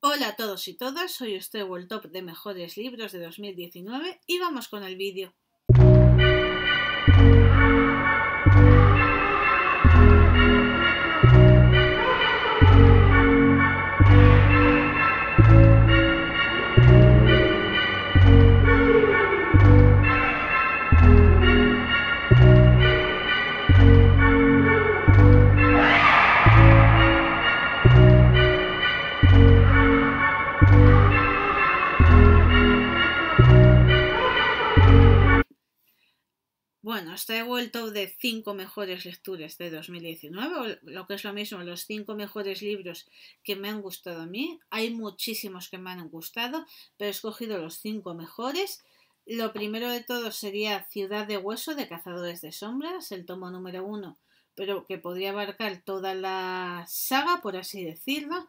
Hola a todos y todas, soy usted top de mejores libros de 2019 y vamos con el vídeo. Bueno, os he vuelto de cinco mejores lecturas de 2019, lo que es lo mismo, los cinco mejores libros que me han gustado a mí. Hay muchísimos que me han gustado, pero he escogido los cinco mejores. Lo primero de todo sería Ciudad de Hueso de Cazadores de Sombras, el tomo número uno, pero que podría abarcar toda la saga, por así decirlo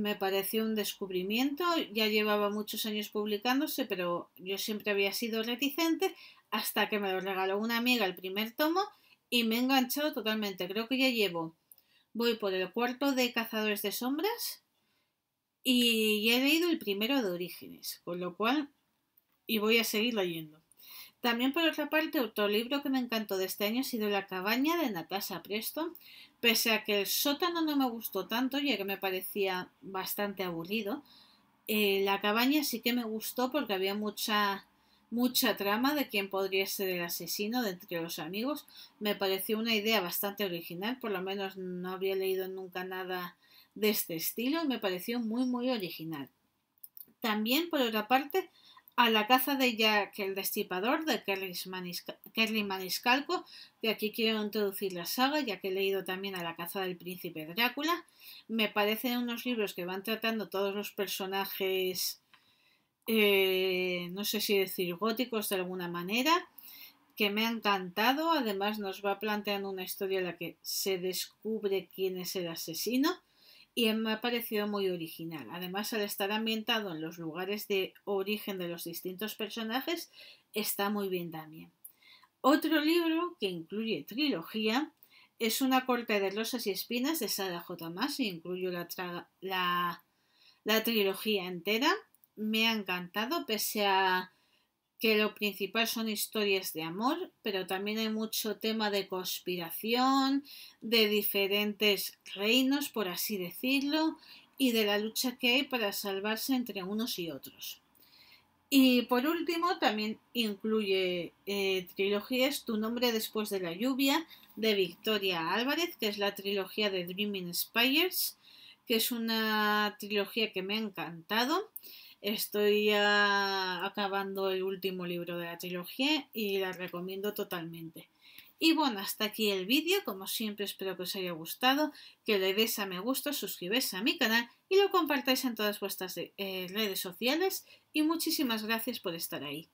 me pareció un descubrimiento, ya llevaba muchos años publicándose, pero yo siempre había sido reticente hasta que me lo regaló una amiga el primer tomo y me he enganchado totalmente. Creo que ya llevo, voy por el cuarto de Cazadores de Sombras y he leído el primero de Orígenes, con lo cual, y voy a seguir leyendo. También, por otra parte, otro libro que me encantó de este año ha sido La cabaña de Natasha Preston, pese a que el sótano no me gustó tanto, ya que me parecía bastante aburrido. Eh, la cabaña sí que me gustó porque había mucha mucha trama de quién podría ser el asesino de entre los amigos. Me pareció una idea bastante original, por lo menos no había leído nunca nada de este estilo y me pareció muy muy original. También, por otra parte, a la caza de Jack el destipador de Kerry Maniscalco, que aquí quiero introducir la saga, ya que he leído también a la caza del príncipe Drácula. Me parecen unos libros que van tratando todos los personajes, eh, no sé si decir góticos de alguna manera, que me ha encantado. Además nos va planteando una historia en la que se descubre quién es el asesino y me ha parecido muy original. Además, al estar ambientado en los lugares de origen de los distintos personajes, está muy bien también. Otro libro que incluye trilogía es Una corte de rosas y espinas de Sara J. más e incluyo la, la trilogía entera. Me ha encantado, pese a que lo principal son historias de amor, pero también hay mucho tema de conspiración, de diferentes reinos, por así decirlo, y de la lucha que hay para salvarse entre unos y otros. Y por último, también incluye eh, trilogías Tu nombre después de la lluvia de Victoria Álvarez, que es la trilogía de Dreaming Spires, que es una trilogía que me ha encantado. Estoy ya ah, acabando el último libro de la trilogía y la recomiendo totalmente. Y bueno, hasta aquí el vídeo, como siempre espero que os haya gustado, que le des a me gusta, suscribáis a mi canal y lo compartáis en todas vuestras eh, redes sociales y muchísimas gracias por estar ahí.